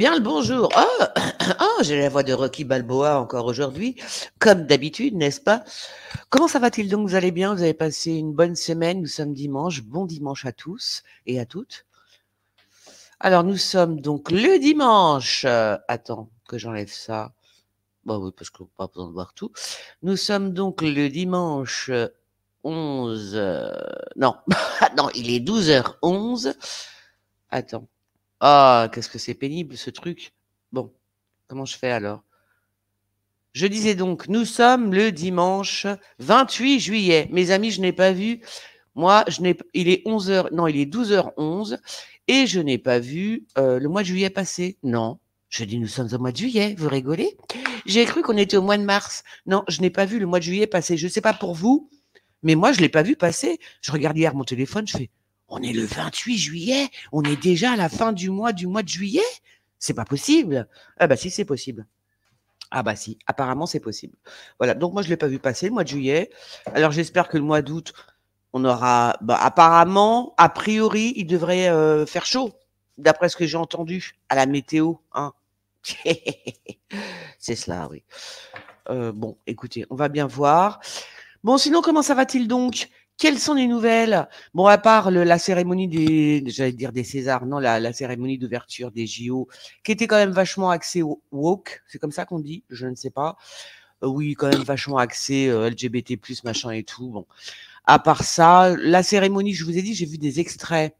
bien le bonjour. Oh, oh, j'ai la voix de Rocky Balboa encore aujourd'hui, comme d'habitude, n'est-ce pas Comment ça va-t-il donc Vous allez bien Vous avez passé une bonne semaine Nous sommes dimanche. Bon dimanche à tous et à toutes. Alors, nous sommes donc le dimanche. Euh, attends que j'enlève ça. Bon, bah oui, parce qu'on n'a pas besoin de voir tout. Nous sommes donc le dimanche 11. Euh, euh, non, non, il est 12h11. Attends. Ah, qu'est-ce que c'est pénible ce truc. Bon, comment je fais alors Je disais donc, nous sommes le dimanche 28 juillet. Mes amis, je n'ai pas vu. Moi, je n'ai, il est 11h, non, il est 12h11 et je n'ai pas vu euh, le mois de juillet passé. Non, je dis, nous sommes au mois de juillet, vous rigolez J'ai cru qu'on était au mois de mars. Non, je n'ai pas vu le mois de juillet passer. Je ne sais pas pour vous, mais moi, je ne l'ai pas vu passer. Je regarde hier mon téléphone, je fais, on est le 28 juillet, on est déjà à la fin du mois du mois de juillet. C'est pas possible. Ah bah si, c'est possible. Ah bah si, apparemment c'est possible. Voilà, donc moi je ne l'ai pas vu passer le mois de juillet. Alors j'espère que le mois d'août, on aura... Bah, apparemment, a priori, il devrait euh, faire chaud, d'après ce que j'ai entendu à la météo. Hein. c'est cela, oui. Euh, bon, écoutez, on va bien voir. Bon, sinon, comment ça va-t-il donc quelles sont les nouvelles Bon, à part la cérémonie des, j'allais dire des Césars, non, la, cérémonie d'ouverture des JO, qui était quand même vachement axée au woke, c'est comme ça qu'on dit, je ne sais pas. Euh, oui, quand même vachement axée euh, LGBT+, machin et tout. Bon, à part ça, la cérémonie, je vous ai dit, j'ai vu des extraits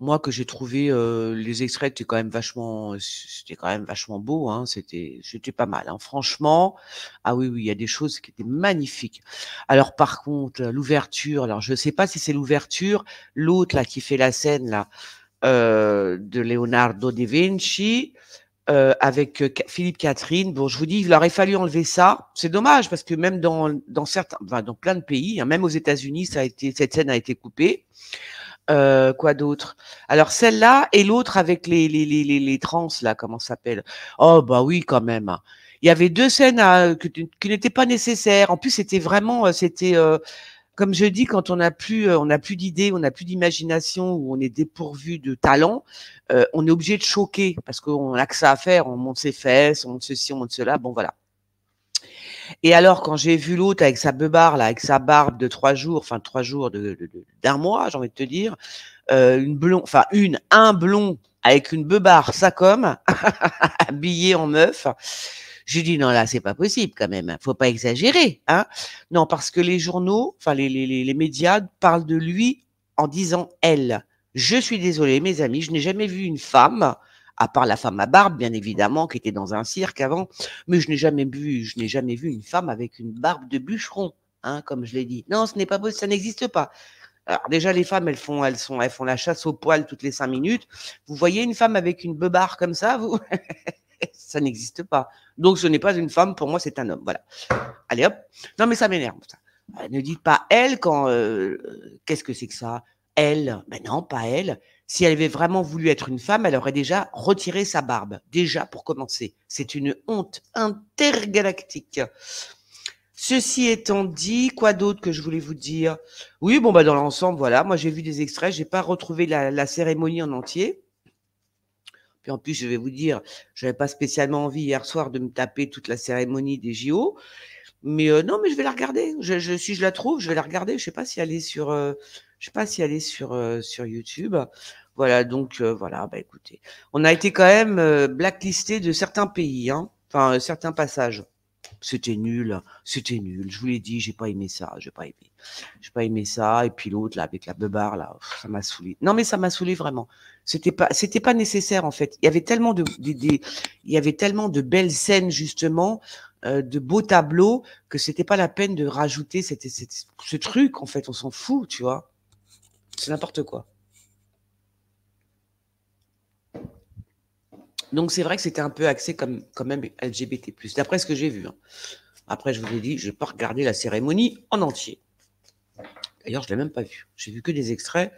moi que j'ai trouvé les extraits étaient quand même vachement c'était quand même vachement beau hein, c'était c'était pas mal hein. franchement ah oui oui il y a des choses qui étaient magnifiques alors par contre l'ouverture alors je sais pas si c'est l'ouverture l'autre là qui fait la scène là de Leonardo da Vinci avec Philippe Catherine. Bon, je vous dis, il aurait fallu enlever ça. C'est dommage parce que même dans, dans certains, dans plein de pays, hein, même aux États-Unis, ça a été cette scène a été coupée. Euh, quoi d'autre Alors celle-là et l'autre avec les, les, les, les, les trans, là, comment ça s'appelle Oh bah oui quand même. Hein. Il y avait deux scènes qui, n'étaient pas nécessaires. En plus, c'était vraiment, euh, c'était euh, comme je dis, quand on n'a plus, on n'a plus d'idées, on n'a plus d'imagination, ou on est dépourvu de talent, on est obligé de choquer parce qu'on a que ça à faire. On monte ses fesses, on monte ceci, on monte cela. Bon voilà. Et alors, quand j'ai vu l'autre avec sa beubare, là, avec sa barbe de trois jours, enfin trois jours d'un de, de, mois, j'ai envie de te dire, euh, une blond, enfin une, un blond avec une beubare, ça comme, habillé en meuf. J'ai dit non là c'est pas possible quand même, faut pas exagérer, hein Non parce que les journaux, enfin les, les, les, médias parlent de lui en disant elle. Je suis désolée mes amis, je n'ai jamais vu une femme à part la femme à barbe, bien évidemment, qui était dans un cirque avant. Mais je n'ai jamais vu, je n'ai jamais vu une femme avec une barbe de bûcheron, hein, comme je l'ai dit. Non, ce n'est pas possible, ça n'existe pas. Alors déjà, les femmes, elles font, elles sont, elles font la chasse au poil toutes les cinq minutes. Vous voyez une femme avec une beubare comme ça, vous Ça n'existe pas. Donc ce n'est pas une femme, pour moi, c'est un homme. Voilà. Allez hop. Non, mais ça m'énerve. Euh, ne dites pas elle quand. Euh, euh, qu'est-ce que c'est que ça Elle. Mais ben non, pas elle. Si elle avait vraiment voulu être une femme, elle aurait déjà retiré sa barbe. Déjà, pour commencer. C'est une honte intergalactique. Ceci étant dit, quoi d'autre que je voulais vous dire Oui, bon bah dans l'ensemble, voilà. Moi j'ai vu des extraits, j'ai pas retrouvé la, cérémonie en entier. Puis en plus, je vais vous dire, n'avais pas spécialement envie hier soir de me taper toute la cérémonie des JO. Mais euh, non, mais je vais la regarder. Je, je, si je la trouve, je vais la regarder. Je sais pas si elle est sur. Euh, je sais pas si elle est sur, euh, sur YouTube. Voilà, donc euh, voilà, bah écoutez, on a été quand même euh, blacklisté de certains pays, hein, enfin certains passages. C'était nul, c'était nul. Je vous l'ai dit, j'ai pas aimé ça, j'ai pas aimé, j'ai pas aimé ça. Et puis l'autre là avec la bebar là, ça m'a saoulé. Non mais ça m'a saoulé vraiment. C'était pas, c'était pas nécessaire en fait. Il y avait tellement de, il y avait tellement de belles scènes justement de beaux tableaux que c'était pas la peine de rajouter cette, ce truc en fait on s'en fout tu vois c'est n'importe quoi. Donc c'est vrai que c'était un peu axé comme quand même LGBT+. D'après ce que j'ai vu. Hein. Après, je vous ai dit, je ne vais pas regarder la cérémonie en entier. D'ailleurs, je ne l'ai même pas vu. J'ai vu que des extraits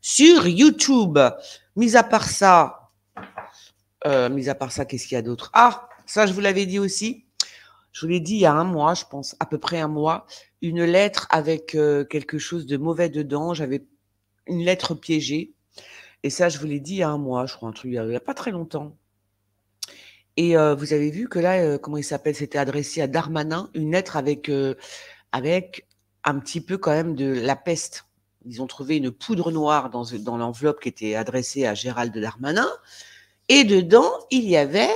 sur YouTube. Mis à part ça, euh, mis à part ça, qu'est-ce qu'il y a d'autre Ah, ça, je vous l'avais dit aussi. Je vous l'ai dit il y a un mois, je pense, à peu près un mois, une lettre avec euh, quelque chose de mauvais dedans. J'avais une lettre piégée. Et ça, je vous l'ai dit il y a un mois, je crois, un truc, il n'y a, pas très longtemps. Et euh, vous avez vu que là, euh, comment il s'appelle, c'était adressé à Darmanin, une lettre avec, euh, avec un petit peu quand même de la peste. Ils ont trouvé une poudre noire dans, dans l'enveloppe qui était adressée à Gérald Darmanin. Et dedans, il y avait,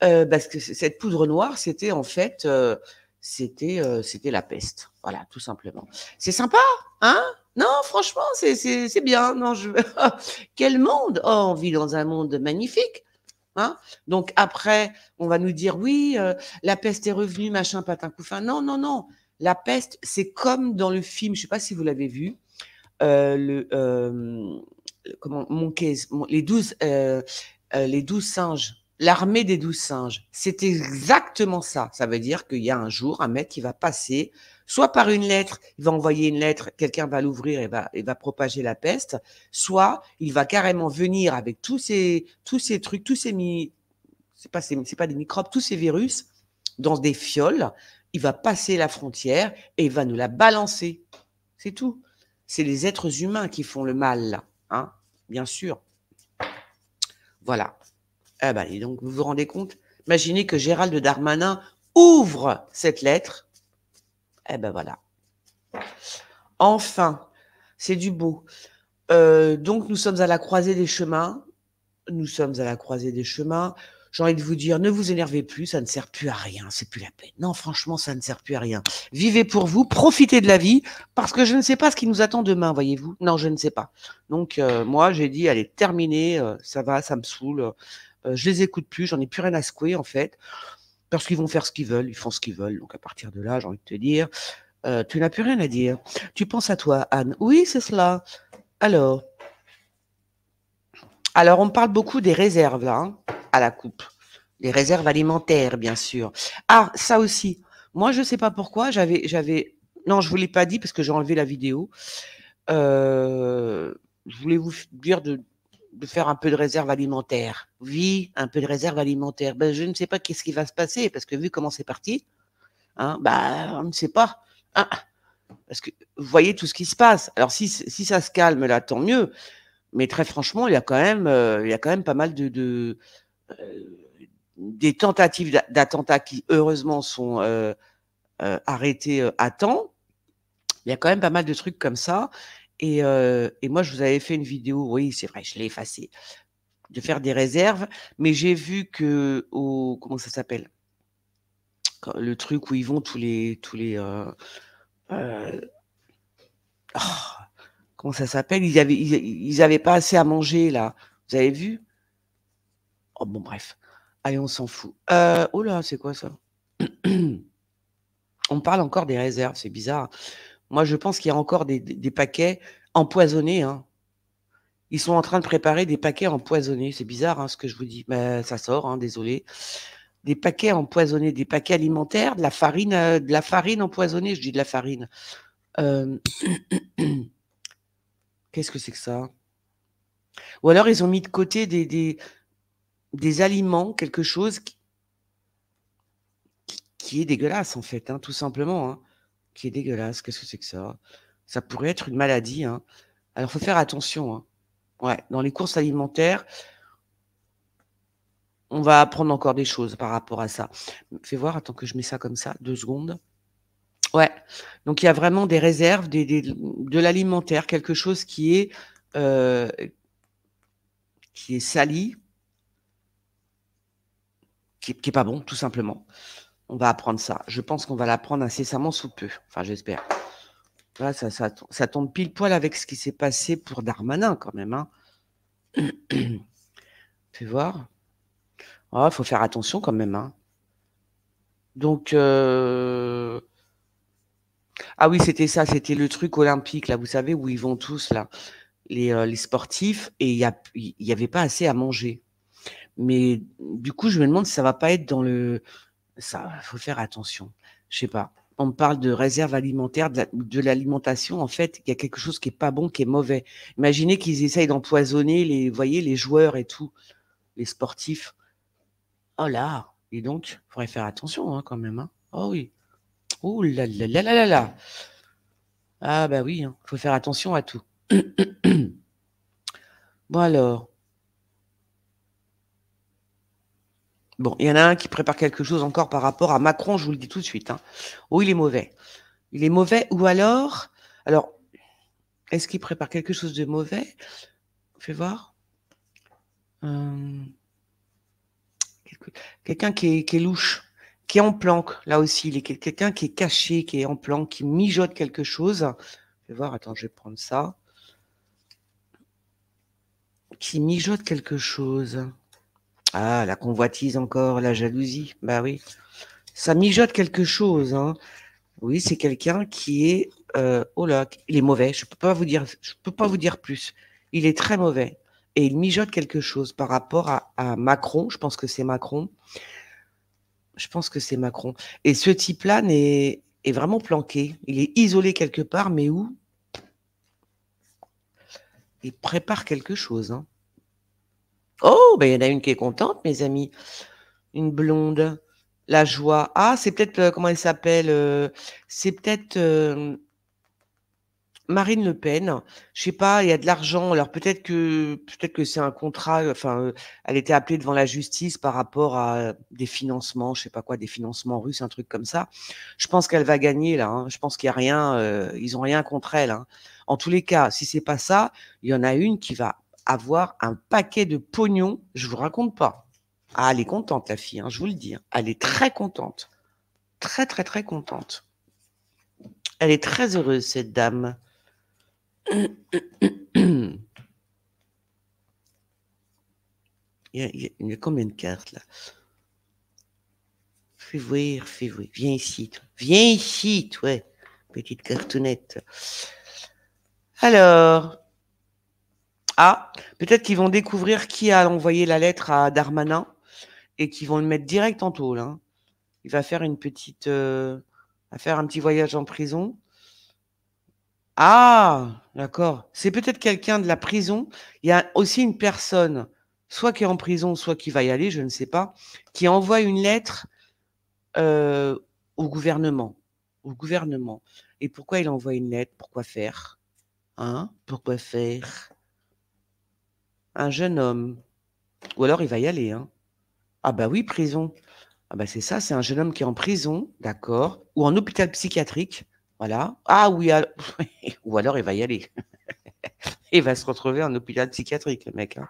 parce que cette poudre noire, c'était en fait c'était c'était la peste. Voilà, tout simplement. C'est sympa, hein non, franchement, c'est bien. Non, je... Quel monde Oh, on vit dans un monde magnifique. Hein Donc après, on va nous dire oui, euh, la peste est revenue, machin, patin, couffin. Non, non, non. La peste, c'est comme dans le film, je ne sais pas si vous l'avez vu, euh, le, euh, comment, les, douze, les douze singes, l'armée des douze singes. C'est exactement ça. Ça veut dire qu'il y a un jour, un maître qui va passer soit par une lettre, il va envoyer une lettre, quelqu'un va l'ouvrir et va, va propager la peste, soit il va carrément venir avec tous ces, tous ces trucs, tous ces, c'est pas, c'est pas des microbes, tous ces virus dans des fioles, il va passer la frontière et il va nous la balancer. C'est tout. C'est les êtres humains qui font le mal, hein, bien sûr. Voilà. Ah bah, donc, vous vous rendez compte Imaginez que Gérald Darmanin ouvre cette lettre eh ben voilà. Enfin, c'est du beau. Euh, donc nous sommes à la croisée des chemins. Nous sommes à la croisée des chemins. J'ai envie de vous dire, ne vous énervez plus, ça ne sert plus à rien, c'est plus la peine. Non, franchement, ça ne sert plus à rien. Vivez pour vous, profitez de la vie, parce que je ne sais pas ce qui nous attend demain, voyez-vous. Non, je ne sais pas. Donc euh, moi, j'ai dit, allez, terminez, euh, ça va, ça me saoule je les écoute plus, j'en ai plus rien à secouer en fait parce qu'ils vont faire ce qu'ils veulent, ils font ce qu'ils veulent. Donc à partir de là, j'ai envie de te dire, euh, tu n'as plus rien à dire. Tu penses à toi, Anne. Oui, c'est cela. Alors, alors on parle beaucoup des réserves hein, à la coupe, les réserves alimentaires, bien sûr. Ah, ça aussi. Moi, je ne sais pas pourquoi. J'avais, j'avais. Non, je ne vous l'ai pas dit parce que j'ai enlevé la vidéo. Euh, je voulais vous dire de de faire un peu de réserve alimentaire. Oui, un peu de réserve alimentaire. Ben, je ne sais pas qu'est-ce qui va se passer parce que vu comment c'est parti, hein, bah, on ne sait pas. Ah, parce que vous voyez tout ce qui se passe. Alors si, ça se calme là, tant mieux. Mais très franchement, il y a quand même, euh, il quand même pas mal de, euh, des tentatives d'attentats qui heureusement sont euh, arrêtées à temps. Il y a quand même pas mal de trucs comme ça. Et, moi, je vous avais fait une vidéo, oui, c'est vrai, je l'ai effacée, de faire des réserves, mais j'ai vu que au comment ça s'appelle Le truc où ils vont tous les tous les oh, comment ça s'appelle Ils n'avaient ils, pas assez à manger là. Vous avez vu Oh bon, bref. Allez, on s'en fout. oh là, c'est quoi ça On parle encore des réserves, c'est bizarre. Hein. Moi, je pense qu'il y a encore des, paquets empoisonnés. Hein. Ils sont en train de préparer des paquets empoisonnés. C'est bizarre hein, ce que je vous dis. Ben, ça sort, hein, désolé. Des paquets empoisonnés, des paquets alimentaires, de la farine, euh, de la farine empoisonnée. Je dis de la farine. Euh, qu'est-ce que c'est que ça Ou alors ils ont mis de côté des, aliments, quelque chose qui, est dégueulasse en fait, tout simplement qui est dégueulasse. Qu'est-ce que c'est que ça Ça pourrait être une maladie. Hein. Alors, faut faire attention. Hein. Ouais, dans les courses alimentaires, on va apprendre encore des choses par rapport à ça. Fais voir, attends que je mets ça comme ça, deux secondes. Ouais, donc il y a vraiment des réserves, de l'alimentaire, quelque chose qui est, euh, qui est sali, qui n'est pas bon, tout simplement on va apprendre ça. Je pense qu'on va l'apprendre incessamment sous peu. Enfin, j'espère. ça, ça, tombe pile poil avec ce qui s'est passé pour Darmanin, quand même. Hein. Fais voir. Il oh, faut faire attention quand même. Hein. Donc, euh, ah oui, c'était ça, c'était le truc olympique, là, vous savez, où ils vont tous, là, les, euh, sportifs, et il n'y y avait pas assez à manger. Mais du coup, je me demande si ça va pas être dans le, ça, faut faire attention. Je sais pas. On parle de réserve alimentaire, de l'alimentation. en fait, il y a quelque chose qui est pas bon, qui est mauvais. Imaginez qu'ils essayent d'empoisonner les, voyez, les joueurs et tout, les sportifs. Oh là, et donc, il faudrait faire attention hein, quand même. Hein. Oh oui. Oh là là là là là Ah bah oui, il hein, faut faire attention à tout. bon alors, Bon, il y en a un qui prépare quelque chose encore par rapport à Macron, je vous le dis tout de suite. Hein. Oh, il est mauvais. Il est mauvais, ou alors, alors, est-ce qu'il prépare quelque chose de mauvais Fais voir. Euh, quelqu'un qui est, louche, qui est en planque, là aussi, il est quelqu'un qui est caché, qui est en planque, qui mijote quelque chose. Fais voir, attends, je vais prendre ça. Qui mijote quelque chose. Ah, la convoitise encore, la jalousie. Bah oui. Ça mijote quelque chose. Hein. Oui, c'est quelqu'un qui est. oh euh, là, il est mauvais. Je peux pas vous dire. Je peux pas vous dire plus. Il est très mauvais et il mijote quelque chose par rapport à, Macron. Je pense que c'est Macron. Je pense que c'est Macron. Et ce type-là est, est vraiment planqué. Il est isolé quelque part, mais où Il prépare quelque chose. Hein. Oh, ben il y en a une qui est contente, mes amis. Une blonde. La joie. Ah, c'est peut-être, euh, comment elle s'appelle euh, C'est peut-être euh, Marine Le Pen. Je sais pas, il y a de l'argent. Alors peut-être que, peut-être que c'est un contrat. Enfin, elle était appelée devant la justice par rapport à des financements, je sais pas quoi, des financements russes, un truc comme ça. Je pense qu'elle va gagner là. Hein. Je pense qu'il y a rien. ils ont rien contre elle. Hein. En tous les cas, si c'est pas ça, il y en a une qui va avoir un paquet de pognon, je vous raconte pas. Ah, elle est contente, la fille, hein, je vous le dis. Hein. Elle est très contente. Très, très, très contente. Elle est très heureuse, cette dame. Il y, a, combien de cartes là Fais voir, fais voir. Viens ici, Viens ici, toi, petite cartonnette. Alors, ah, peut-être qu'ils vont découvrir qui a envoyé la lettre à Darmanin et qu'ils vont le mettre direct en taule. Hein. Il va faire une petite, euh, faire un petit voyage en prison. Ah, d'accord. C'est peut-être quelqu'un de la prison. Il y a aussi une personne, soit qui est en prison, soit qui va y aller, je ne sais pas, qui envoie une lettre euh, au gouvernement. Au gouvernement. Et pourquoi il envoie une lettre Pourquoi faire Hein Pourquoi faire un jeune homme, ou alors il va y aller. Hein. Ah bah oui, prison. Ah bah c'est ça, c'est un jeune homme qui est en prison, d'accord, ou en hôpital psychiatrique, voilà. Ah oui, ou alors il va y aller. il va se retrouver en hôpital psychiatrique, le mec. Hein.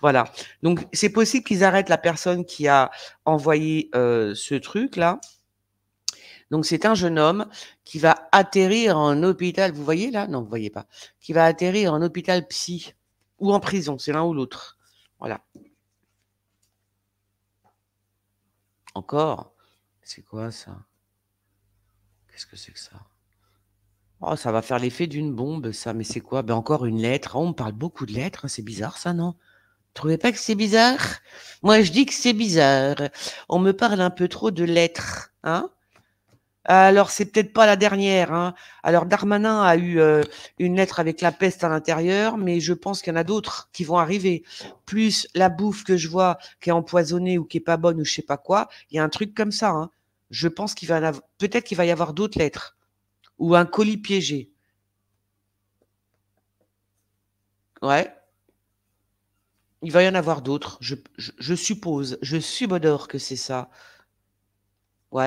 Voilà. Donc c'est possible qu'ils arrêtent la personne qui a envoyé euh, ce truc-là. Donc c'est un jeune homme qui va atterrir en hôpital, vous voyez là Non, vous voyez pas. Qui va atterrir en hôpital psy ou en prison, c'est l'un ou l'autre. Voilà. Encore C'est quoi ça Qu'est-ce que c'est que ça Oh, ça va faire l'effet d'une bombe, ça. Mais c'est quoi ben, Encore une lettre. Oh, on me parle beaucoup de lettres. Hein, c'est bizarre, ça, non trouvez pas que c'est bizarre Moi, je dis que c'est bizarre. On me parle un peu trop de lettres. Hein alors, c'est peut-être pas la dernière. Hein. Alors, Darmanin a eu euh, une lettre avec la peste à l'intérieur, mais je pense qu'il y en a d'autres qui vont arriver. Plus la bouffe que je vois qui est empoisonnée ou qui est pas bonne ou je sais pas quoi, il y a un truc comme ça. Hein. Je pense qu'il va peut-être qu'il va y avoir d'autres lettres ou un colis piégé. Ouais. Il va y en avoir d'autres. Je, je suppose, je subodore que c'est ça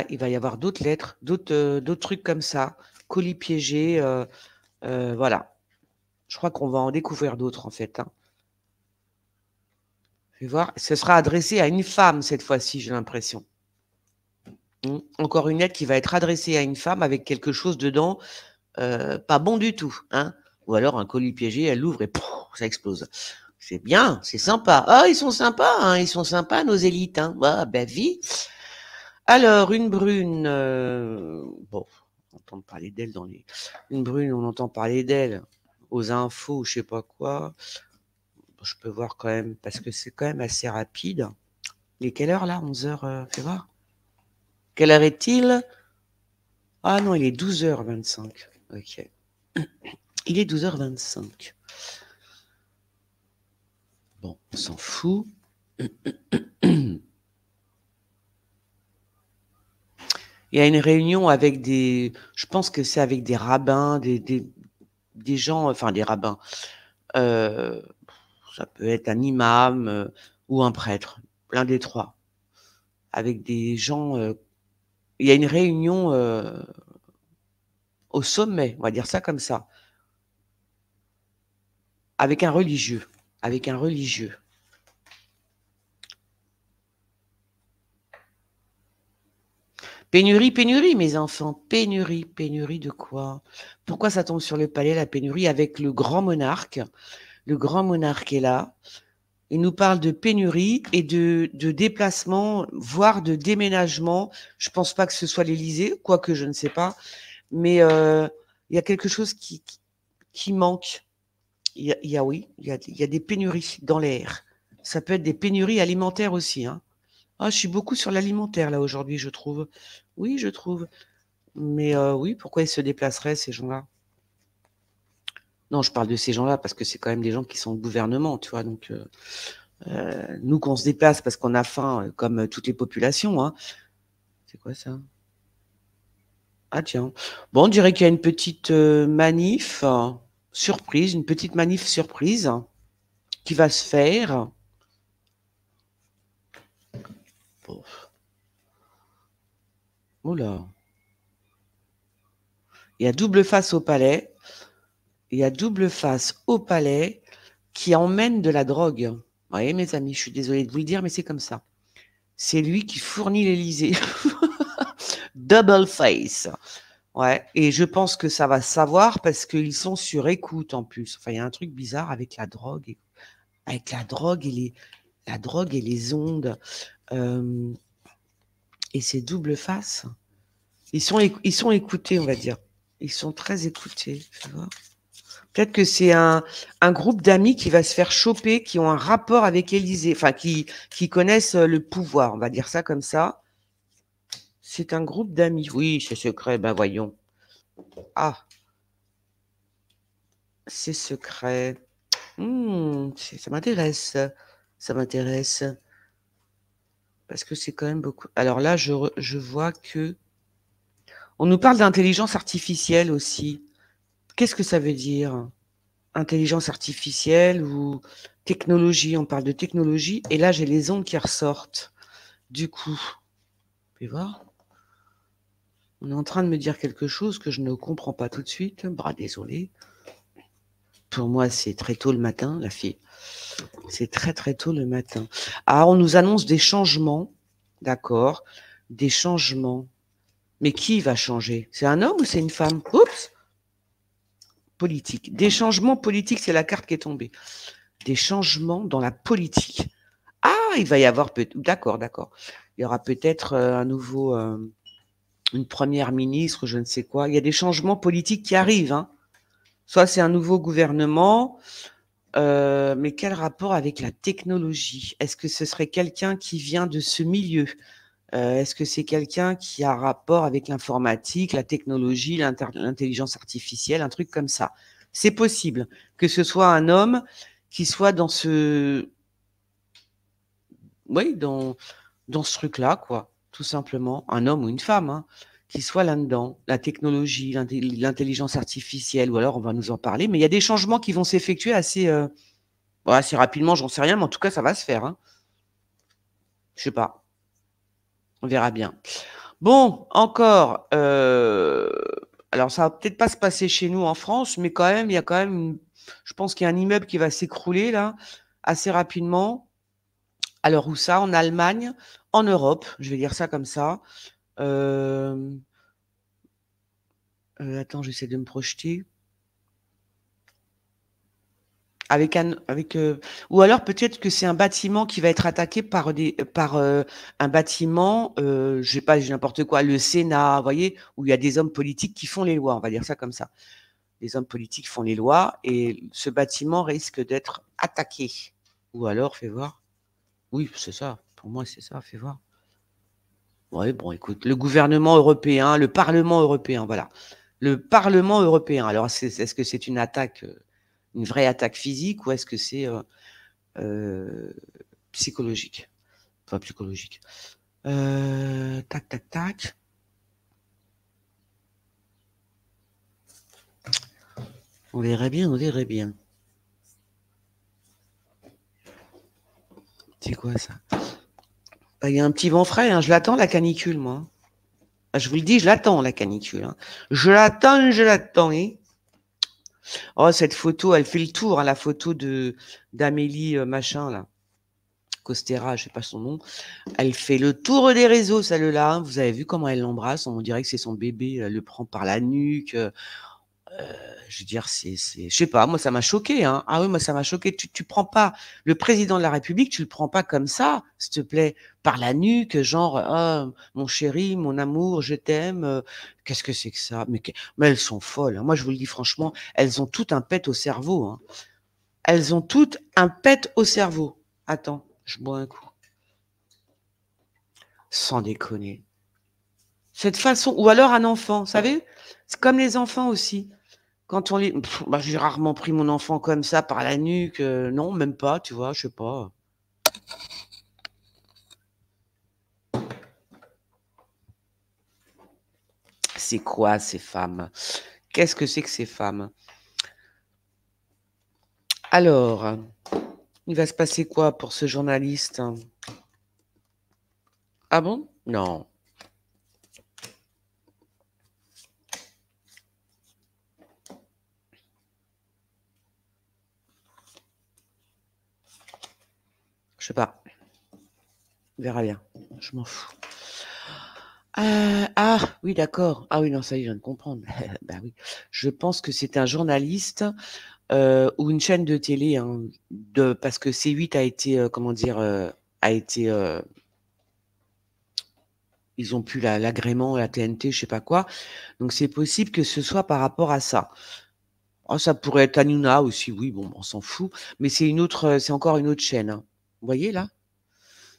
il va y avoir d'autres lettres, d'autres euh, trucs comme ça, colis piégés, euh, euh, voilà. Je crois qu'on va en découvrir d'autres en fait. Hein. Je vais voir. Ce sera adressé à une femme cette fois-ci, j'ai l'impression. Hmm. Encore une lettre qui va être adressée à une femme avec quelque chose dedans, pas bon du tout. Hein. Ou alors un colis piégé, elle l'ouvre et ça explose. C'est bien, c'est sympa. Ah, ils sont sympas, hein, ils sont sympas nos élites. Bah, bah vie. Alors, une brune, euh, bon, on entend parler d'elle dans les. Une brune, on entend parler d'elle aux infos, je ne sais pas quoi. Je peux voir quand même, parce que c'est quand même assez rapide. Il est quelle heure là 11h, tu fais voir. Quelle heure est-il Ah non, il est 12h25. Ok. Il est 12h25. Bon, on s'en fout. il y a une réunion avec des, je pense que c'est avec des rabbins, des, gens, enfin des rabbins. Euh, ça peut être un imam euh, ou un prêtre, l'un des trois, avec des gens. il euh, y a une réunion au sommet, on va dire ça comme ça, avec un religieux, avec un religieux. Pénurie, pénurie, mes enfants. Pénurie, pénurie de quoi Pourquoi ça tombe sur le palais, la pénurie, avec le grand monarque Le grand monarque est là. Il nous parle de pénurie et de, déplacement, voire de déménagement. Je ne pense pas que ce soit l'Élysée, quoique je ne sais pas. Mais euh, il y a quelque chose qui, qui, manque. Il y a, oui, il y a, il y a des pénuries dans l'air. Ça peut être des pénuries alimentaires aussi. Hein. Ah, je suis beaucoup sur l'alimentaire là aujourd'hui, je trouve. Oui, je trouve. Mais euh, oui, pourquoi ils se déplaceraient, ces gens-là Non, je parle de ces gens-là parce que c'est quand même des gens qui sont au gouvernement, tu vois. Donc, euh, euh, nous, qu'on se déplace parce qu'on a faim, comme toutes les populations. Hein. C'est quoi ça Ah, tiens. Bon, on dirait qu'il y a une petite manif hein, surprise, une petite manif surprise hein, qui va se faire. Oula. Il y a double face au palais. Il y a double face au palais qui emmène de la drogue. vous voyez mes amis, je suis désolée de vous le dire, mais c'est comme ça. C'est lui qui fournit l'Elysée. double face. Ouais, et je pense que ça va savoir parce qu'ils sont sur écoute en plus. Enfin, il y a un truc bizarre avec la drogue, avec la drogue et les, la drogue et les ondes. Euh, et ces doubles faces, ils sont, ils sont écoutés, on va dire. Ils sont très écoutés. Peut-être que c'est un, un, groupe d'amis qui va se faire choper, qui ont un rapport avec Élysée, enfin, qui, qui connaissent euh, le pouvoir, on va dire ça comme ça. C'est un groupe d'amis. Oui, c'est secret, ben voyons. Ah, c'est secret. Hmm, ça m'intéresse. Ça m'intéresse. Parce que c'est quand même beaucoup. Alors là, je, je vois que. On nous parle d'intelligence artificielle aussi. Qu'est-ce que ça veut dire Intelligence artificielle ou technologie On parle de technologie. Et là, j'ai les ondes qui ressortent. Du coup, vous pouvez voir. On est en train de me dire quelque chose que je ne comprends pas tout de suite. Bras désolé. Pour moi, c'est très tôt le matin, la fille. C'est très très tôt le matin. Ah, on nous annonce des changements, d'accord, des changements. Mais qui va changer C'est un homme ou c'est une femme Oups Politique. Des changements politiques, c'est la carte qui est tombée. Des changements dans la politique. Ah, il va y avoir peut-être. D'accord, d'accord. Il y aura peut-être euh, un nouveau, euh, une première ministre, je ne sais quoi. Il y a des changements politiques qui arrivent. Hein. Soit c'est un nouveau gouvernement, euh, mais quel rapport avec la technologie Est-ce que ce serait quelqu'un qui vient de ce milieu euh, Est-ce que c'est quelqu'un qui a rapport avec l'informatique, la technologie, l'intelligence artificielle, un truc comme ça C'est possible que ce soit un homme qui soit dans ce, oui, dans dans ce truc-là, quoi, tout simplement, un homme ou une femme. Hein qui soit là-dedans, la technologie, l'intelligence artificielle, ou alors on va nous en parler. Mais il y a des changements qui vont s'effectuer assez, euh, assez rapidement, j'en sais rien, mais en tout cas, ça va se faire. Hein. Je sais pas. On verra bien. Bon, encore. Euh, alors, ça va peut-être pas se passer chez nous en France, mais quand même, il y a quand même. je pense qu'il y a un immeuble qui va s'écrouler là assez rapidement. Alors où ça En Allemagne, en Europe, je vais dire ça comme ça. Euh, euh, attends, j'essaie de me projeter. Avec un, avec, euh, ou alors peut-être que c'est un bâtiment qui va être attaqué par des, par un bâtiment, je sais pas, n'importe quoi, le Sénat, vous voyez, où il y a des hommes politiques qui font les lois, on va dire ça comme ça. Les hommes politiques font les lois et ce bâtiment risque d'être attaqué. Ou alors, fais voir. Oui, c'est ça. Pour moi, c'est ça. Fais voir. Oui, bon, écoute, le gouvernement européen, le Parlement européen, voilà. Le Parlement européen. Alors, est-ce que c'est une attaque, euh, une vraie attaque physique ou est-ce que c'est euh, euh, psychologique Enfin, psychologique. tac, tac, tac. On verrait bien, on verrait bien. C'est quoi ça bah, il y a un petit vent frais. Hein. Je l'attends, la canicule, moi. Bah, je vous le dis, je l'attends, la canicule. Hein. Je l'attends, je l'attends. Oh, cette photo, elle fait le tour, hein, la photo de d'Amélie euh, machin, là. Costera, je sais pas son nom. Elle fait le tour des réseaux, celle-là. Hein. Vous avez vu comment elle l'embrasse. On dirait que c'est son bébé. Elle le prend par la nuque. Euh, je veux dire, c'est, je sais pas, moi ça m'a choqué. Hein. Ah oui, moi ça m'a choqué. Tu, tu prends pas le président de la République, tu le prends pas comme ça, s'il te plaît, par la nuque, genre, ah, mon chéri, mon amour, je t'aime. Euh, qu'est-ce que c'est que ça mais, elles sont folles. Hein. Moi je vous le dis franchement, elles ont toutes un pet au cerveau. Hein. Elles ont toutes un pet au cerveau. Attends, je bois un coup. Sans déconner. Cette façon, ou alors un enfant, vous savez C'est comme les enfants aussi quand on lit, bah, j'ai rarement pris mon enfant comme ça par la nuque. Euh, non, même pas, tu vois, je sais pas. C'est quoi ces femmes Qu'est-ce que c'est que ces femmes Alors, il va se passer quoi pour ce journaliste Ah bon Non. Je sais pas. On verra bien. Je m'en fous. Euh, ah oui, d'accord. Ah oui, non, ça y est, je viens de comprendre. Bah je pense que c'est un journaliste euh, ou une chaîne de télé, hein, parce que C8 a été, euh, comment dire, a été. ils ont pu l'agrément, la, TNT, je sais pas quoi. Donc c'est possible que ce soit par rapport à ça. Oh, ça pourrait être Anuna aussi, oui, bon, on s'en fout. Mais c'est une autre, c'est encore une autre chaîne. Hein. Vous voyez là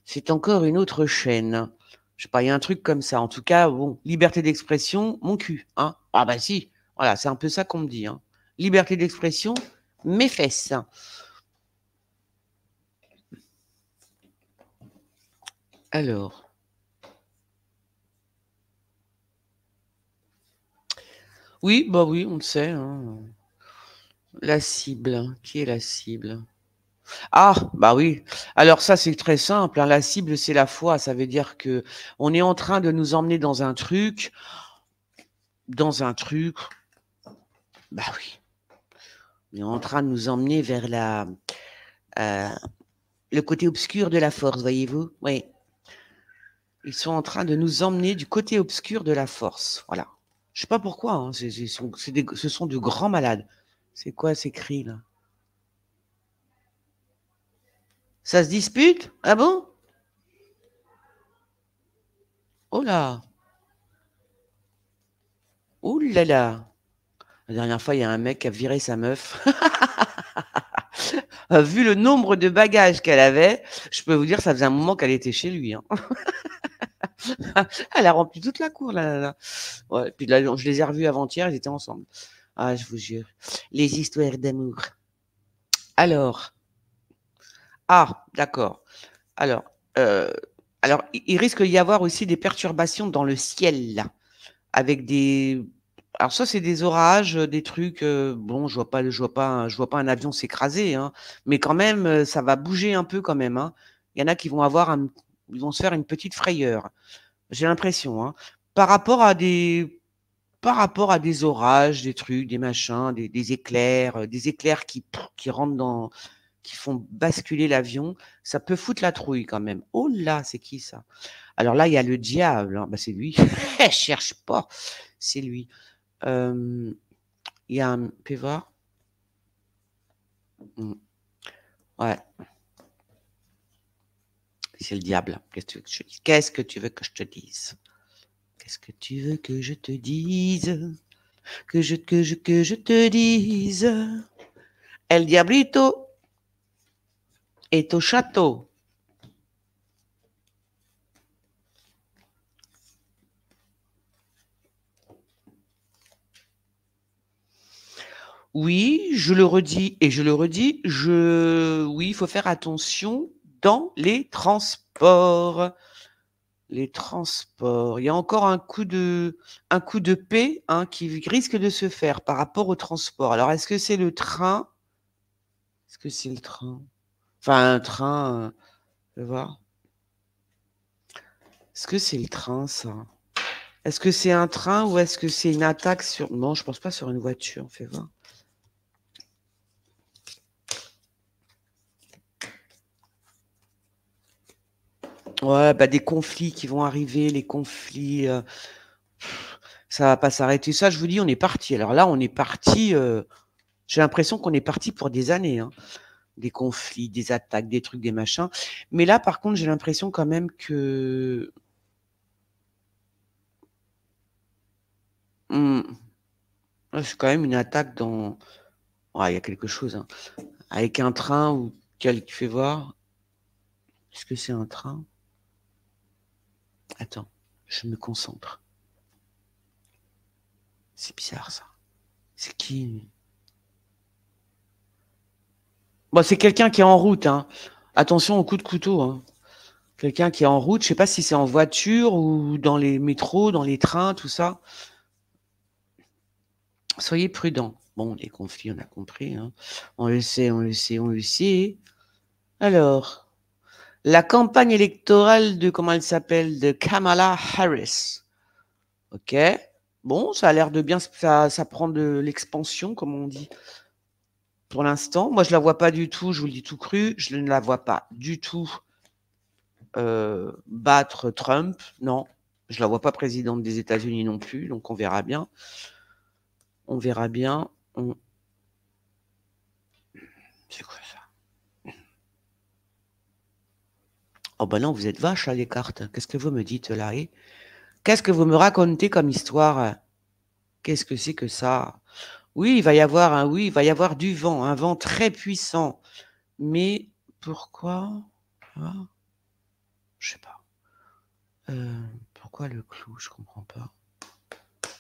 C'est encore une autre chaîne. Je sais pas, il y a un truc comme ça. En tout cas, bon, liberté d'expression, mon cul. Hein. ah bah si, voilà, c'est un peu ça qu'on me dit. Hein. Liberté d'expression, mes fesses. Alors. Oui, bah oui, on le sait. Hein. La cible, qui est la cible ah, bah oui. Alors ça, c'est très simple. Hein. La cible, c'est la foi. Ça veut dire que on est en train de nous emmener dans un truc, dans un truc. Bah oui. On est en train de nous emmener vers la euh, le côté obscur de la force, voyez-vous. Oui. Ils sont en train de nous emmener du côté obscur de la force. Voilà. Je sais pas pourquoi. Hein. ce sont de grands malades. C'est quoi ces cris là Ça se dispute Ah bon Oh là Ouh là là La dernière fois, il y a un mec qui a viré sa meuf. Euh, vu le nombre de bagages qu'elle avait, je peux vous dire, ça faisait un moment qu'elle était chez lui. Hein. elle a rempli toute la cour. puis là, je les ai revus avant-hier, ils étaient ensemble. Ah, je vous jure. Les histoires d'amour. Alors, ah, d'accord. Alors, euh, alors, il risque d'y avoir aussi des perturbations dans le ciel, avec des. Alors ça, c'est des orages, euh, des trucs. Euh, bon, je vois pas, je vois pas, je vois pas un avion s'écraser, hein, mais quand même, ça va bouger un peu quand même. Hein. Il y en a qui vont avoir, un, ils vont se faire une petite frayeur. J'ai l'impression. Hein. Par rapport à des, par rapport à des orages, des trucs, des machins, des, des éclairs, des éclairs qui, qui rentrent dans, qui font basculer l'avion, ça peut foutre la trouille quand même. Oh là, c'est qui ça Alors là, il y a le diable. Hein. Bah, c'est lui. cherche pas. C'est lui. Il y a un voir, mmh. Ouais. C'est le diable. Qu'est-ce que, tu veux que, Qu'est-ce que tu veux que je te dise Qu'est-ce que tu veux que je te dise Que je, que je, que je te dise El Diablito est au château. Oui, je le redis et je le redis, je oui, il faut faire attention dans les transports. Les transports. Il y a encore un coup de, un coup de paix hein, qui risque de se faire par rapport au transport. Alors, est-ce que c'est le train Est-ce que c'est le train un train. je euh, Est-ce que c'est le train, ça Est-ce que c'est un train ou est-ce que c'est une attaque sur. Non, je pense pas sur une voiture, on fait voir. Ouais, bah des conflits qui vont arriver, les conflits, euh, ça va pas s'arrêter. Ça, je vous dis, on est parti. Alors là, on est parti. Euh, j'ai l'impression qu'on est parti pour des années. Hein des conflits, des attaques, des trucs, des machins. Mais là, par contre, j'ai l'impression quand même que. Mmh. C'est quand même une attaque dans. Il y a quelque chose. Hein. Avec un train ou quel tu fais voir. Est-ce que c'est un train Attends, je me concentre. C'est bizarre ça. C'est qui Bon, bah, c'est quelqu'un qui est en route. Hein. Attention au coup de couteau. Hein. Quelqu'un qui est en route. Je ne sais pas si c'est en voiture ou dans les métros, dans les trains, tout ça. Soyez prudents. Bon, les conflits, on a compris. Hein. On le sait, on le sait, on le sait. Alors, la campagne électorale de, comment elle s'appelle, de Kamala Harris. OK. Bon, ça a l'air de bien, ça, ça prend de l'expansion, comme on dit pour l'instant. Moi, je ne la vois pas du tout, je vous le dis tout cru, je ne la vois pas du tout euh, battre Trump, non. Je ne la vois pas présidente des États-Unis non plus, donc on verra bien. On verra bien. C'est quoi ça Oh ben non, vous êtes vache à hein, les cartes. Qu'est-ce que vous me dites, là Qu'est-ce que vous me racontez comme histoire Qu'est-ce que c'est que ça oui, il va y avoir un oui, il va y avoir du vent, un vent très puissant. Mais pourquoi hein, Je sais pas. Euh, pourquoi le clou Je comprends pas.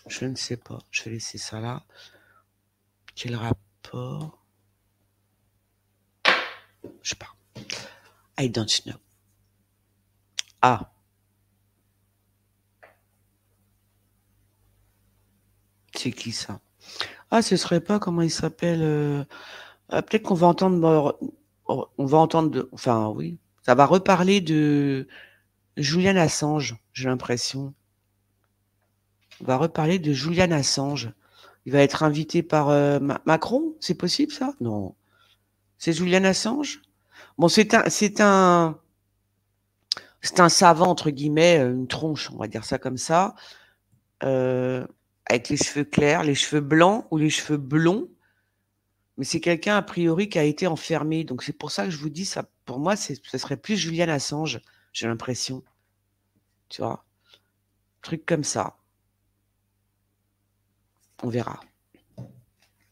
Je ne sais pas. Je vais laisser ça là. Quel rapport Je sais pas. I don't know. Ah. C'est qui ça ah, ce serait pas comment il s'appelle euh, ah, Peut-être qu'on va entendre, oh, on va entendre, de, enfin oui, ça va reparler de Julian Assange, j'ai l'impression. On va reparler de Julian Assange. Il va être invité par euh, Macron, c'est possible ça Non. C'est Julian Assange Bon, c'est un, c'est un, c'est un savant entre guillemets, euh, une tronche, on va dire ça comme ça. Euh, avec les cheveux clairs, les cheveux blancs ou les cheveux blonds. Mais c'est quelqu'un, a priori, qui a été enfermé. Donc c'est pour ça que je vous dis, ça, pour moi, ce serait plus Julian Assange, j'ai l'impression. Tu vois Truc comme ça. On verra.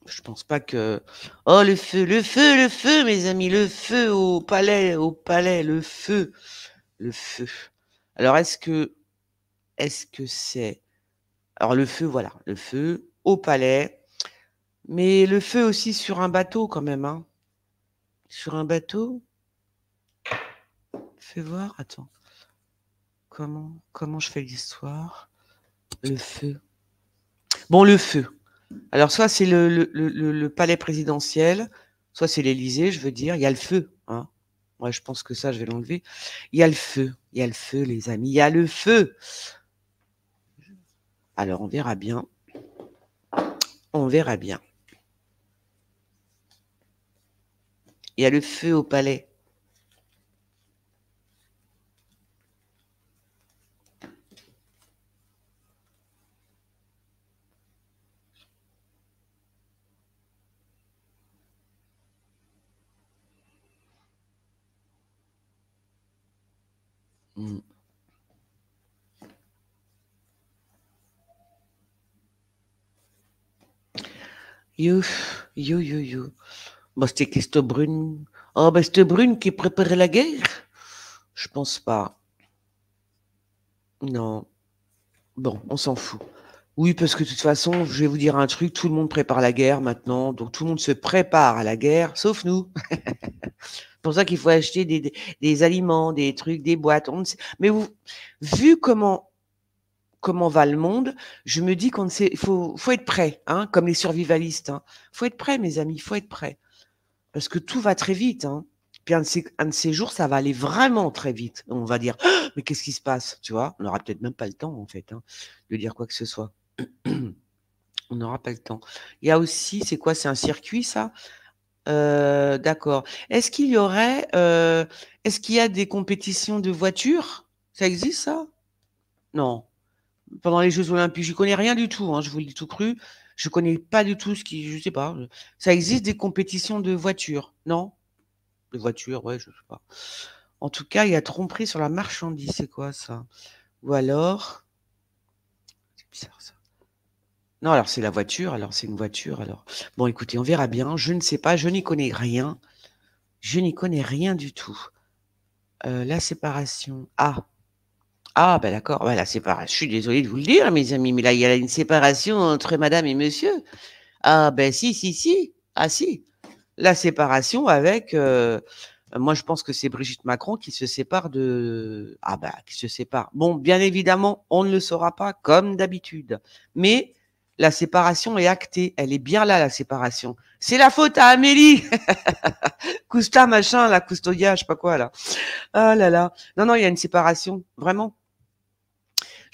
Je pense pas que. Oh, le feu, le feu, le feu, mes amis, le feu au palais, au palais, le feu, le feu. Alors, est-ce que. Est-ce que c'est alors le feu, voilà, le feu au palais, mais le feu aussi sur un bateau quand même. Hein. Sur un bateau. Fais voir, attends. Comment, comment je fais l'histoire Le feu. Bon, le feu. Alors, soit c'est le, palais présidentiel, soit c'est l'Élysée, je veux dire. Il y a le feu. Hein. Moi, je pense que ça, je vais l'enlever. Il y a le feu. Il y a le feu, les amis. Il y a le feu. Alors, on verra bien. On verra bien. Il y a le feu au palais. You, you, you, you. Bah, c'était Christo Brune. Oh, bah, c'était Brune qui préparait la guerre Je pense pas. Non. Bon, on s'en fout. Oui, parce que de toute façon, je vais vous dire un truc, tout le monde prépare la guerre maintenant, donc tout le monde se prépare à la guerre, sauf nous. c'est pour ça qu'il faut acheter des, aliments, des trucs, des boîtes. Mais vous, vu comment comment va le monde, je me dis qu'on sait, faut, faut être prêt, hein, comme les survivalistes. Il hein. Faut être prêt, mes amis, il faut être prêt, parce que tout va très vite. Hein. Puis un de, ces, jours, ça va aller vraiment très vite. On va dire, «Ah, mais qu'est-ce qui se passe, tu vois On n'aura peut-être même pas le temps, en fait, hein, de dire quoi que ce soit. On n'aura pas le temps. Il y a aussi, c'est quoi C'est un circuit, ça euh, D'accord. Est-ce qu'il y aurait, euh, est-ce qu'il y a des compétitions de voitures Ça existe, ça Non pendant les Jeux Olympiques. Je connais rien du tout, hein, je vous l'ai tout cru. Je connais pas du tout ce qui. Je sais pas. Ça existe des compétitions de voitures, non De voitures, ouais, je sais pas. En tout cas, il y a tromperie sur la marchandise, c'est quoi ça Ou alors. C'est bizarre ça. Non, alors c'est la voiture, alors c'est une voiture, alors. Bon, écoutez, on verra bien. Je ne sais pas, je n'y connais rien. Je n'y connais rien du tout. Euh, la séparation. Ah, ah, ben d'accord, ouais, la séparation. Je suis désolée de vous le dire, mes amis, mais là, il y a une séparation entre madame et monsieur. Ah, ben si, si, si. Ah, si. La séparation avec. Euh, moi, je pense que c'est Brigitte Macron qui se sépare de. Ah, ben, qui se sépare. Bon, bien évidemment, on ne le saura pas, comme d'habitude. Mais la séparation est actée. Elle est bien là, la séparation. C'est la faute à Amélie. Cousta, machin, la custodia, je sais pas quoi, là. Ah là là. Non, non, il y a une séparation. Vraiment.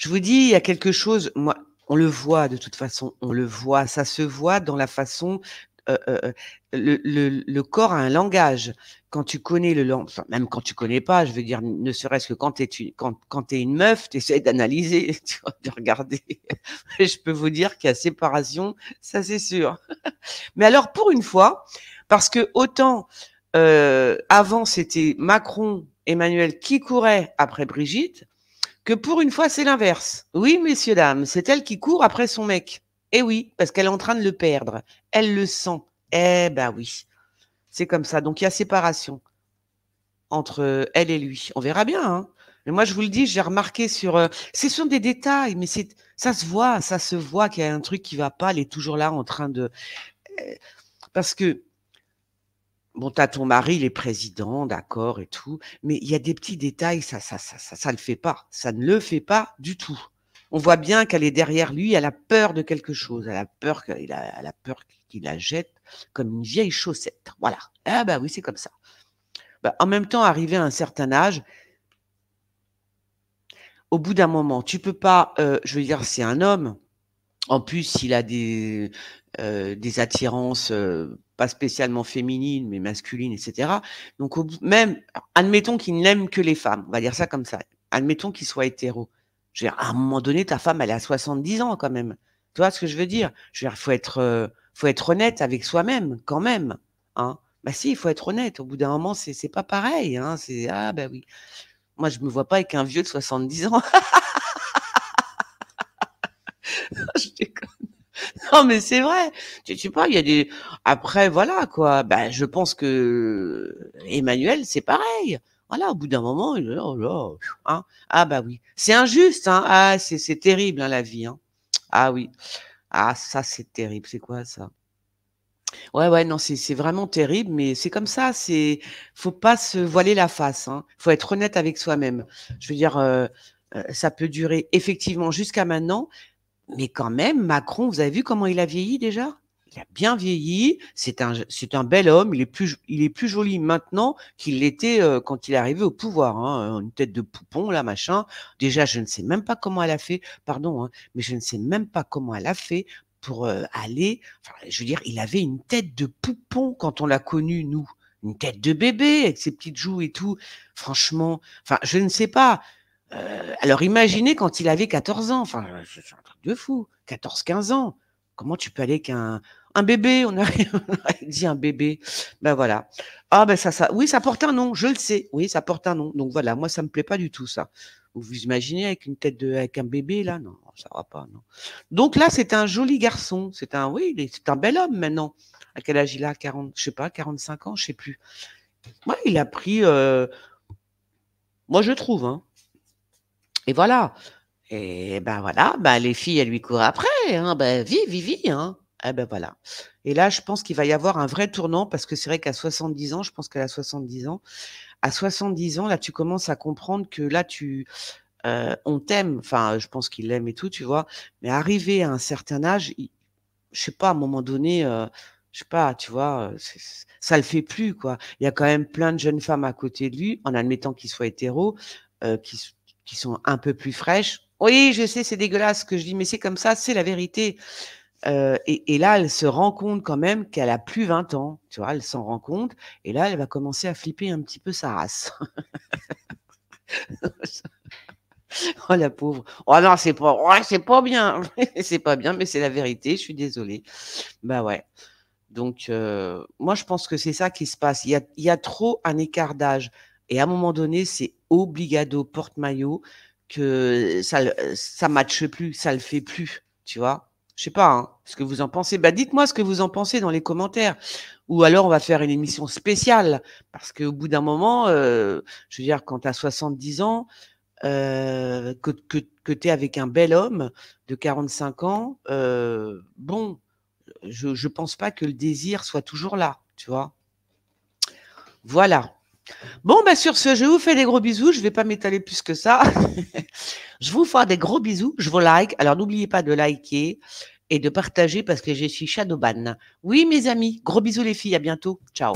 Je vous dis, il y a quelque chose, moi, on le voit de toute façon, on le voit, ça se voit dans la façon. Euh, euh, euh, le, corps a un langage. Quand tu connais le langage, même quand tu connais pas, je veux dire, ne serait-ce que quand tu es, quand, quand es une meuf, tu essaies d'analyser, de regarder. je peux vous dire qu'il y a séparation, ça c'est sûr. Mais alors, pour une fois, parce que autant avant c'était Macron, Emmanuel qui courait après Brigitte, que pour une fois, c'est l'inverse. Oui, messieurs, dames, c'est elle qui court après son mec. Eh oui, parce qu'elle est en train de le perdre. Elle le sent. Eh ben oui. C'est comme ça. Donc il y a séparation entre euh, elle et lui. On verra bien. Hein. Mais moi, je vous le dis, j'ai remarqué sur. C'est euh, ce sont des détails, mais c'est ça se voit, ça se voit qu'il y a un truc qui va pas. Elle est toujours là en train de. Euh, parce que Bon, t'as ton mari, il est président, d'accord et tout, mais il y a des petits détails, ça, ça, ça, ça, ça le fait pas, ça ne le fait pas du tout. On voit bien qu'elle est derrière lui, elle a peur de quelque chose, elle a peur qu'il a, peur qu'il la jette comme une vieille chaussette. Voilà. Ah bah oui, c'est comme ça. Bah, en même temps, arrivé à un certain âge, au bout d'un moment, tu peux pas, euh, je veux dire, c'est un homme. En plus, il a des, euh, des attirances euh, pas spécialement féminines, mais masculines, etc. Donc même, admettons qu'il n'aime que les femmes, on va dire ça comme ça. Admettons qu'il soit hétéro. Je veux dire, à un moment donné, ta femme, elle a 70 ans quand même. Tu vois ce que je veux dire Je veux dire, faut être, euh, faut être honnête avec soi-même quand même. Hein bah si, il faut être honnête. Au bout d'un moment, c'est, c'est pas pareil. Hein c'est ah bah oui. Moi, je me vois pas avec un vieux de 70 ans. je non, mais c'est vrai. Tu sais pas, il y a des. Après, voilà quoi. Ben, je pense que Emmanuel, c'est pareil. Voilà, au bout d'un moment, il oh là, hein. ah bah oui, c'est injuste. Hein. Ah, c'est terrible hein, la vie. Hein. Ah oui. Ah ça, c'est terrible. C'est quoi ça Ouais, ouais, non, c'est vraiment terrible, mais c'est comme ça. C'est faut pas se voiler la face. Hein. Faut être honnête avec soi-même. Je veux dire, euh, euh, ça peut durer effectivement jusqu'à maintenant, mais quand même, Macron, vous avez vu comment il a vieilli déjà Il a bien vieilli, c'est un, c'est un bel homme, il est plus, il est plus joli maintenant qu'il l'était euh, quand il est arrivé au pouvoir. Hein, une tête de poupon, là, machin. Déjà, je ne sais même pas comment elle a fait, pardon, hein, mais je ne sais même pas comment elle a fait pour euh, aller. Enfin, je veux dire, il avait une tête de poupon quand on l'a connu, nous. Une tête de bébé avec ses petites joues et tout. Franchement, enfin, je ne sais pas. Euh, alors imaginez quand il avait 14 ans, enfin, c'est un truc de fou, 14-15 ans. Comment tu peux aller qu'un un bébé on a dit un bébé. Ben voilà. Ah ben ça, ça, oui, ça porte un nom, je le sais. Oui, ça porte un nom. Donc voilà, moi ça me plaît pas du tout ça. Vous vous imaginez avec une tête de, avec un bébé là Non, ça va pas. Non. Donc là, c'est un joli garçon. C'est un, oui, c'est un bel homme maintenant. À quel âge il a 40, je sais pas, 45 ans, je sais plus. Moi, il a pris. Euh, moi, je trouve. Hein, et voilà. Et ben voilà, ben les filles, elles lui courent après. Ben, vive, vive, hein. Eh ben voilà. Et là, je pense qu'il va y avoir un vrai tournant parce que c'est vrai qu'à 70 ans, je pense qu'elle a 70 ans, à 70 ans, là, tu commences à comprendre que là, tu, euh, on t'aime. Enfin, je pense qu'il l'aime et tout, tu vois. Mais arrivé à un certain âge, je je sais pas, à un moment donné, je euh, je sais pas, tu vois, euh, ça le fait plus, quoi. Il y a quand même plein de jeunes femmes à côté de lui, en admettant qu'ils soient hétéro, euh, qui qui sont un peu plus fraîches. Oui, je sais, c'est dégueulasse ce que je dis, mais c'est comme ça, c'est la vérité. Euh, et, là, elle se rend compte quand même qu'elle a plus 20 ans. Tu vois, elle s'en rend compte. Et là, elle va commencer à flipper un petit peu sa race. oh la pauvre. Oh non, c'est pas, c'est pas bien. c'est pas bien, mais c'est la vérité. Je suis désolée. Bah ouais. Donc, euh, moi, je pense que c'est ça qui se passe. Il y a, il y a trop un écart d'âge. Et à un moment donné, c'est obligado porte-maillot que ça euh, ça matche plus, ça le fait plus, tu vois. Je sais pas hein, ce que vous en pensez. Bah dites-moi ce que vous en pensez dans les commentaires. Ou alors on va faire une émission spéciale parce qu'au bout d'un moment, euh, je veux dire, quand tu as 70 ans, euh, que tu es avec un bel homme de 45 ans, bon, je ne pense pas que le désir soit toujours là, tu vois. Voilà. Bon, ben sur ce, je vous fais des gros bisous. Je ne vais pas m'étaler plus que ça. je vous fais des gros bisous. Je vous like. Alors, n'oubliez pas de liker et de partager parce que je suis Shadowban. Oui, mes amis. Gros bisous, les filles. À bientôt. Ciao.